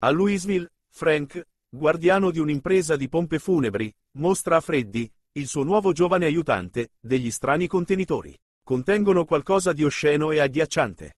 A Louisville, Frank, guardiano di un'impresa di pompe funebri, mostra a Freddy, il suo nuovo giovane aiutante, degli strani contenitori. Contengono qualcosa di osceno e agghiacciante.